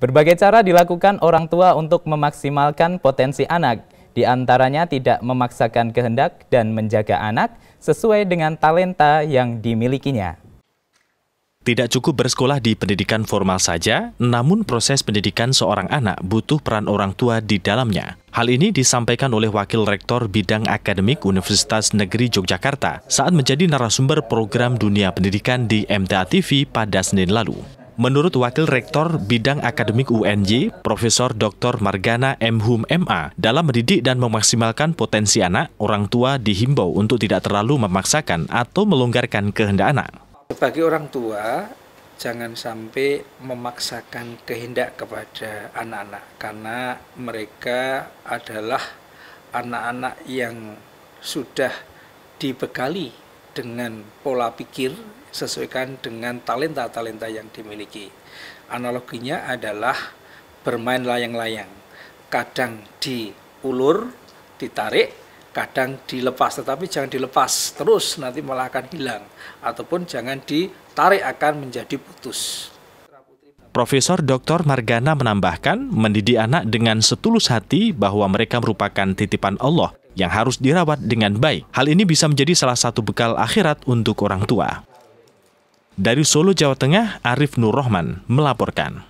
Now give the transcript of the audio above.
Berbagai cara dilakukan orang tua untuk memaksimalkan potensi anak, di antaranya tidak memaksakan kehendak dan menjaga anak sesuai dengan talenta yang dimilikinya. Tidak cukup bersekolah di pendidikan formal saja, namun proses pendidikan seorang anak butuh peran orang tua di dalamnya. Hal ini disampaikan oleh Wakil Rektor Bidang Akademik Universitas Negeri Yogyakarta saat menjadi narasumber program Dunia Pendidikan di MTA TV pada Senin lalu. Menurut Wakil Rektor Bidang Akademik UNJ, Profesor Dr. Margana M. Hum MA, dalam mendidik dan memaksimalkan potensi anak, orang tua dihimbau untuk tidak terlalu memaksakan atau melonggarkan kehendak anak. Sebagai orang tua, jangan sampai memaksakan kehendak kepada anak-anak karena mereka adalah anak-anak yang sudah dibekali dengan pola pikir, sesuaikan dengan talenta-talenta yang dimiliki. Analoginya adalah bermain layang-layang. Kadang diulur, ditarik, kadang dilepas, tetapi jangan dilepas terus, nanti malah akan hilang. Ataupun jangan ditarik akan menjadi putus. Profesor Dr. Margana menambahkan, mendidik anak dengan setulus hati bahwa mereka merupakan titipan Allah yang harus dirawat dengan baik. Hal ini bisa menjadi salah satu bekal akhirat untuk orang tua. Dari Solo, Jawa Tengah, Arif Nur Rahman melaporkan.